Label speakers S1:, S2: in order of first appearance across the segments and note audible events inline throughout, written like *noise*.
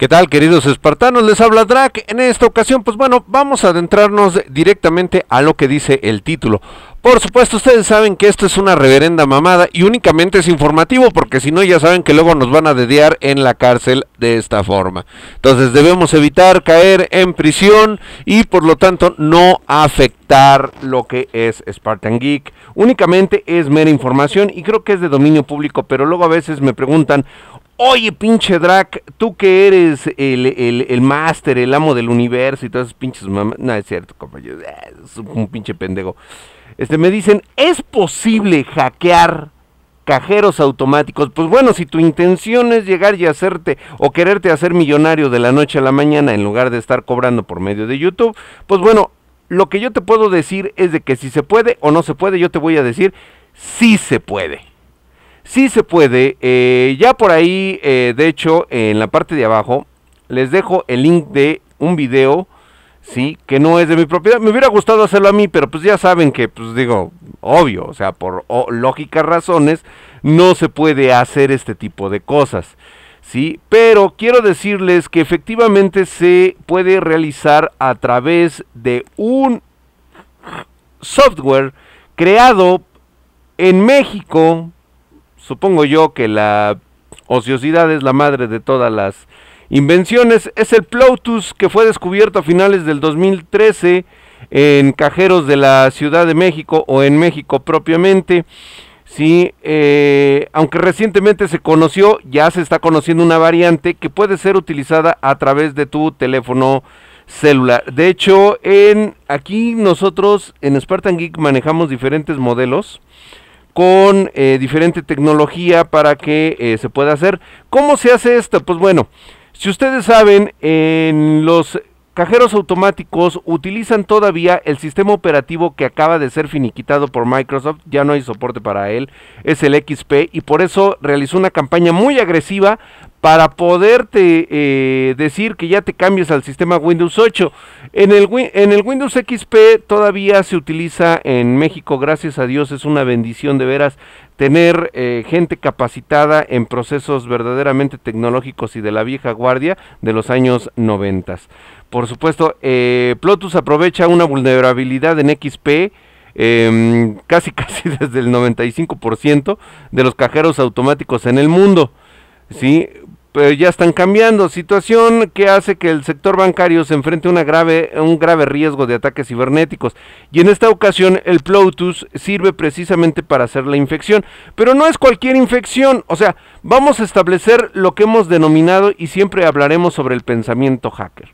S1: ¿Qué tal queridos espartanos? Les habla Drac. En esta ocasión, pues bueno, vamos a adentrarnos directamente a lo que dice el título. Por supuesto, ustedes saben que esto es una reverenda mamada y únicamente es informativo porque si no ya saben que luego nos van a dediar en la cárcel de esta forma. Entonces debemos evitar caer en prisión y por lo tanto no afectar lo que es Spartan Geek. Únicamente es mera información y creo que es de dominio público, pero luego a veces me preguntan, Oye, pinche Drac, tú que eres el, el, máster, el amo del universo y todas esas pinches mamás. No, es cierto, compañero. Es un pinche pendejo. Este, me dicen, ¿es posible hackear cajeros automáticos? Pues bueno, si tu intención es llegar y hacerte o quererte hacer millonario de la noche a la mañana en lugar de estar cobrando por medio de YouTube, pues bueno, lo que yo te puedo decir es de que si se puede o no se puede, yo te voy a decir, sí se puede. Sí se puede. Eh, ya por ahí, eh, de hecho, en la parte de abajo, les dejo el link de un video, ¿sí? Que no es de mi propiedad. Me hubiera gustado hacerlo a mí, pero pues ya saben que, pues digo, obvio, o sea, por lógicas razones, no se puede hacer este tipo de cosas, ¿sí? Pero quiero decirles que efectivamente se puede realizar a través de un software creado en México, Supongo yo que la ociosidad es la madre de todas las invenciones. Es el Plotus que fue descubierto a finales del 2013 en cajeros de la Ciudad de México o en México propiamente. Sí, eh, aunque recientemente se conoció, ya se está conociendo una variante que puede ser utilizada a través de tu teléfono celular. De hecho, en aquí nosotros en Spartan Geek manejamos diferentes modelos con eh, diferente tecnología para que eh, se pueda hacer. ¿Cómo se hace esto? Pues bueno, si ustedes saben, en los cajeros automáticos utilizan todavía el sistema operativo que acaba de ser finiquitado por Microsoft, ya no hay soporte para él, es el XP y por eso realizó una campaña muy agresiva para poderte eh, decir que ya te cambies al sistema Windows 8. En el, en el Windows XP todavía se utiliza en México, gracias a Dios, es una bendición de veras tener eh, gente capacitada en procesos verdaderamente tecnológicos y de la vieja guardia de los años 90. Por supuesto, eh, Plotus aprovecha una vulnerabilidad en XP. Em, casi *laughs* casi desde el 95% de los cajeros automáticos en el mundo. ¿sí? Pero eh, ya están cambiando, situación que hace que el sector bancario se enfrente a una grave, un grave riesgo de ataques cibernéticos. Y en esta ocasión el Plotus sirve precisamente para hacer la infección. Pero no es cualquier infección, o sea, vamos a establecer lo que hemos denominado y siempre hablaremos sobre el pensamiento hacker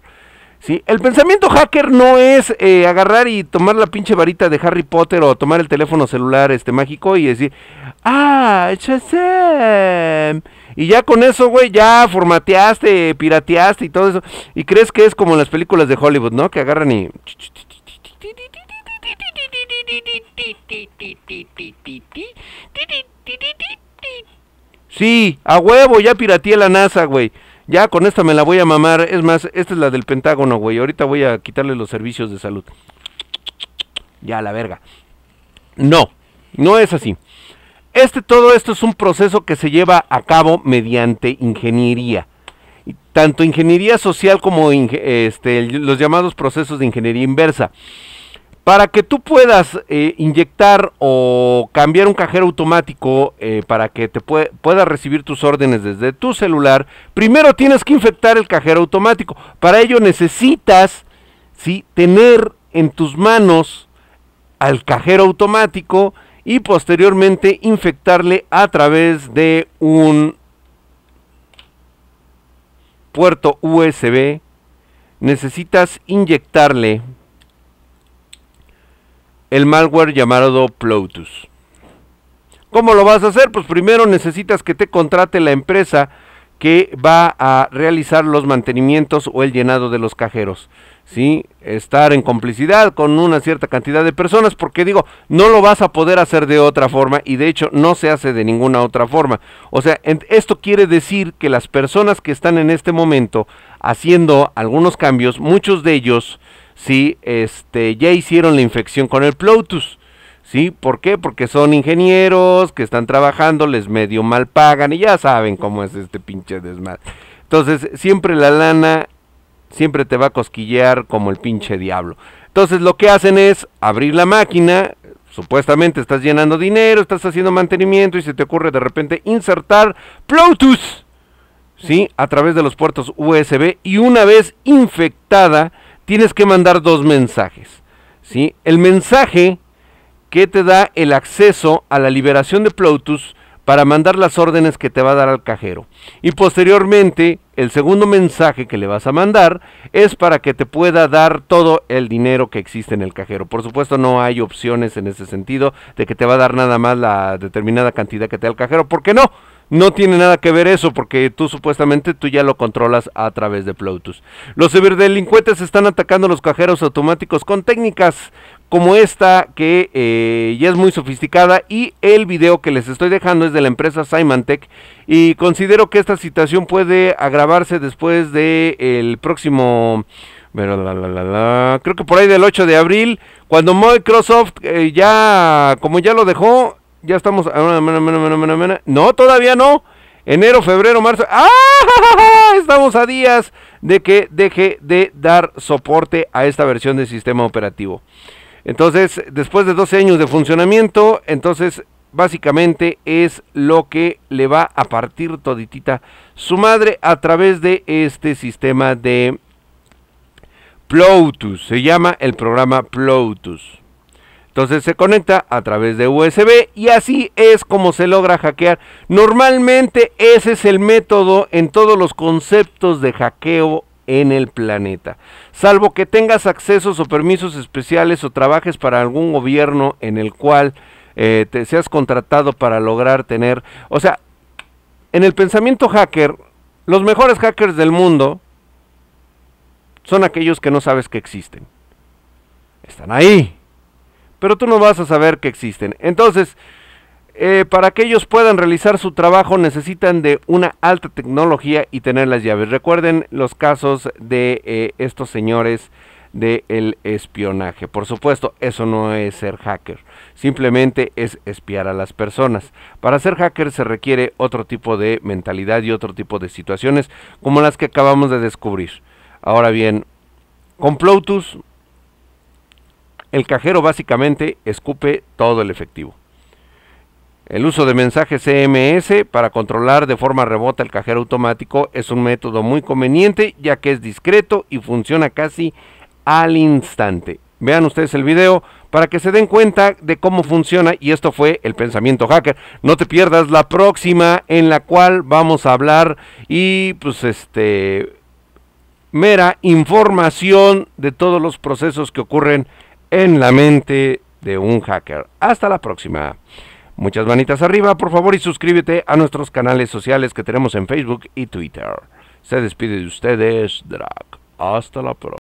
S1: el pensamiento hacker no es eh, agarrar y tomar la pinche varita de Harry Potter o tomar el teléfono celular este mágico y decir, ah, Shazam. Y ya con eso, güey, ya formateaste, pirateaste y todo eso. Y crees que es como en las películas de Hollywood, ¿no? Que agarran y... Sí, a huevo, ya pirateé la NASA, güey. Ya con esta me la voy a mamar. Es más, esta es la del Pentágono, güey. Ahorita voy a quitarle los servicios de salud. Ya, la verga. No, no es así. Este, todo esto es un proceso que se lleva a cabo mediante ingeniería. Tanto ingeniería social como este, los llamados procesos de ingeniería inversa. Para que tú puedas eh, inyectar o cambiar un cajero automático eh, para que te pueda puedas recibir tus órdenes desde tu celular, primero tienes que infectar el cajero automático. Para ello necesitas ¿sí? tener en tus manos al cajero automático y posteriormente infectarle a través de un puerto USB. Necesitas inyectarle el malware llamado Plotus. ¿Cómo lo vas a hacer? Pues primero necesitas que te contrate la empresa que va a realizar los mantenimientos o el llenado de los cajeros. ¿sí? Estar en complicidad con una cierta cantidad de personas, porque digo, no lo vas a poder hacer de otra forma y de hecho no se hace de ninguna otra forma. O sea, esto quiere decir que las personas que están en este momento haciendo algunos cambios, muchos de ellos si este, ya hicieron la infección con el Plotus. ¿Sí? ¿Por qué? Porque son ingenieros que están trabajando, les medio mal pagan y ya saben cómo es este pinche desmadre. Entonces, siempre la lana siempre te va a cosquillear como el pinche diablo. Entonces, lo que hacen es abrir la máquina, supuestamente estás llenando dinero, estás haciendo mantenimiento y se te ocurre de repente insertar Plotus, ¿sí? A través de los puertos USB y una vez infectada, tienes que mandar dos mensajes. ¿sí? El mensaje que te da el acceso a la liberación de Plotus para mandar las órdenes que te va a dar al cajero. Y posteriormente, el segundo mensaje que le vas a mandar es para que te pueda dar todo el dinero que existe en el cajero. Por supuesto, no hay opciones en ese sentido de que te va a dar nada más la determinada cantidad que te da el cajero, ¿por qué no no tiene nada que ver eso porque tú supuestamente tú ya lo controlas a través de Plutus. Los ciberdelincuentes están atacando los cajeros automáticos con técnicas como esta que eh, ya es muy sofisticada y el video que les estoy dejando es de la empresa Symantec y considero que esta situación puede agravarse después del el próximo... Creo que por ahí del 8 de abril, cuando Microsoft eh, ya, como ya lo dejó, ya estamos. No, todavía no. Enero, febrero, marzo. ¡Ah! *laughs* Estamos a días de que deje de dar soporte a esta versión del sistema operativo. Entonces, después de 12 años de funcionamiento, entonces básicamente es lo que le va a partir toditita su madre a través de este sistema de Plotus. Se llama el programa Plotus. Entonces se conecta a través de USB y así es como se logra hackear. Normalmente ese es el método en todos los conceptos de hackeo en el planeta. Salvo que tengas accesos o permisos especiales o trabajes para algún gobierno en el cual eh, te seas contratado para lograr tener... O sea, en el pensamiento hacker, los mejores hackers del mundo son aquellos que no sabes que existen. Están ahí pero tú no vas a saber que existen. Entonces, eh, para que ellos puedan realizar su trabajo necesitan de una alta tecnología y tener las llaves. Recuerden los casos de eh, estos señores del espionaje. Por supuesto, eso no es ser hacker, simplemente es espiar a las personas. Para ser hacker se requiere otro tipo de mentalidad y otro tipo de situaciones como las que acabamos de descubrir. Ahora bien, con Plotus el cajero básicamente escupe todo el efectivo. El uso de mensajes CMS para controlar de forma remota el cajero automático es un método muy conveniente ya que es discreto y funciona casi al instante. Vean ustedes el video para que se den cuenta de cómo funciona y esto fue el pensamiento hacker. No te pierdas la próxima en la cual vamos a hablar y pues este mera información de todos los procesos que ocurren en la mente de un hacker. Hasta la próxima. Muchas manitas arriba, por favor, y suscríbete a nuestros canales sociales que tenemos en Facebook y Twitter. Se despide de ustedes, Drag. Hasta la próxima.